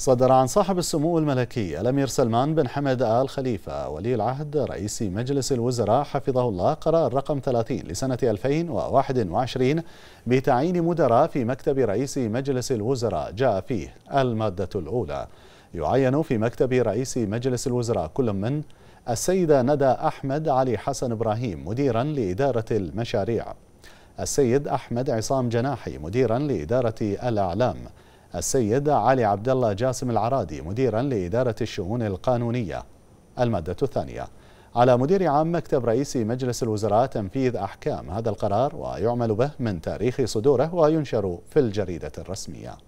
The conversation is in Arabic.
صدر عن صاحب السمو الملكي الأمير سلمان بن حمد آل خليفة ولي العهد رئيس مجلس الوزراء حفظه الله قرار رقم 30 لسنة 2021 بتعيين مدراء في مكتب رئيس مجلس الوزراء جاء فيه المادة الأولى يعين في مكتب رئيس مجلس الوزراء كل من السيدة ندى أحمد علي حسن إبراهيم مديرا لإدارة المشاريع السيد أحمد عصام جناحي مديرا لإدارة الأعلام السيد علي عبد الله جاسم العرادي مديرا لإدارة الشؤون القانونية المادة الثانية على مدير عام مكتب رئيس مجلس الوزراء تنفيذ أحكام هذا القرار ويعمل به من تاريخ صدوره وينشر في الجريدة الرسمية